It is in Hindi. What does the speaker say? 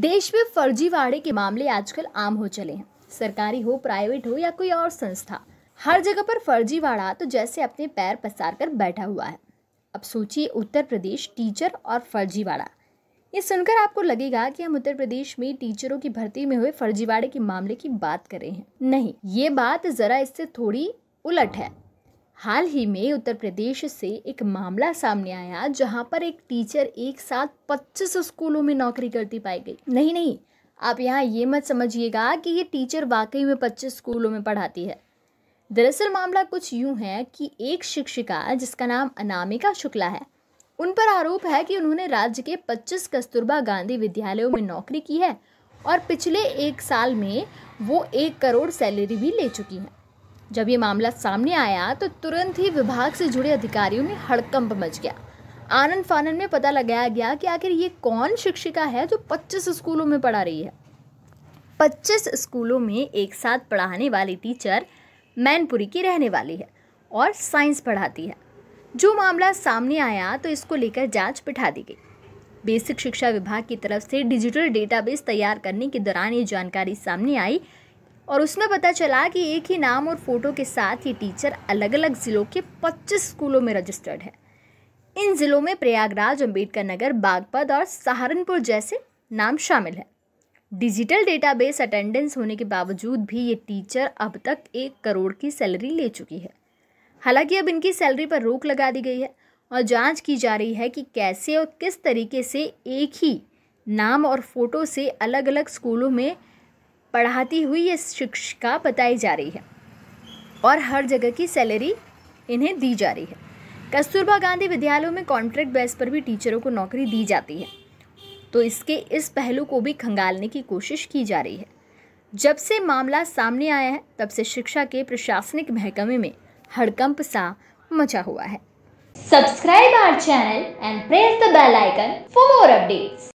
देश में फर्जीवाड़े के मामले आजकल आम हो चले हैं सरकारी हो प्राइवेट हो या कोई और संस्था हर जगह पर फर्जीवाड़ा तो जैसे अपने पैर पसार कर बैठा हुआ है अब सोचिए उत्तर प्रदेश टीचर और फर्जीवाड़ा ये सुनकर आपको लगेगा कि हम उत्तर प्रदेश में टीचरों की भर्ती में हुए फर्जीवाड़े के मामले की बात कर रहे हैं नहीं ये बात जरा इससे थोड़ी उलट है हाल ही में उत्तर प्रदेश से एक मामला सामने आया जहां पर एक टीचर एक साथ 25 स्कूलों में नौकरी करती पाई गई नहीं नहीं आप यहाँ ये मत समझिएगा कि ये टीचर वाकई में 25 स्कूलों में पढ़ाती है दरअसल मामला कुछ यूं है कि एक शिक्षिका जिसका नाम अनामिका शुक्ला है उन पर आरोप है कि उन्होंने राज्य के 25 कस्तूरबा गांधी विद्यालयों में नौकरी की है और पिछले एक साल में वो एक करोड़ सैलरी भी ले चुकी हैं जब ये मामला सामने आया तो तुरंत ही विभाग से जुड़े अधिकारियों में हड़कंप मच गया आनंद फानन में पता लगाया गया कि आखिर ये कौन शिक्षिका है जो 25 स्कूलों में पढ़ा रही है 25 स्कूलों में एक साथ पढ़ाने वाली टीचर मैनपुरी की रहने वाली है और साइंस पढ़ाती है जो मामला सामने आया तो इसको लेकर जांच बिठा दी गई बेसिक शिक्षा विभाग की तरफ से डिजिटल डेटाबेस तैयार करने के दौरान ये जानकारी सामने आई और उसमें पता चला कि एक ही नाम और फ़ोटो के साथ ये टीचर अलग अलग ज़िलों के 25 स्कूलों में रजिस्टर्ड है इन ज़िलों में प्रयागराज अम्बेडकर नगर बागपत और सहारनपुर जैसे नाम शामिल हैं डिजिटल डेटाबेस अटेंडेंस होने के बावजूद भी ये टीचर अब तक एक करोड़ की सैलरी ले चुकी है हालांकि अब इनकी सैलरी पर रोक लगा दी गई है और जांच की जा रही है कि कैसे और किस तरीके से एक ही नाम और फोटो से अलग अलग स्कूलों में पढ़ाती हुई ये शिक्षिका बताई जा रही है और हर जगह की सैलरी इन्हें दी जा रही है कस्तूरबा गांधी विद्यालयों में कॉन्ट्रैक्ट बेस पर भी टीचरों को नौकरी दी जाती है तो इसके इस पहलू को भी खंगालने की कोशिश की जा रही है जब से मामला सामने आया है तब से शिक्षा के प्रशासनिक महकमे में हड़कंप सा मचा हुआ है subscribe our channel and press the bell icon for more updates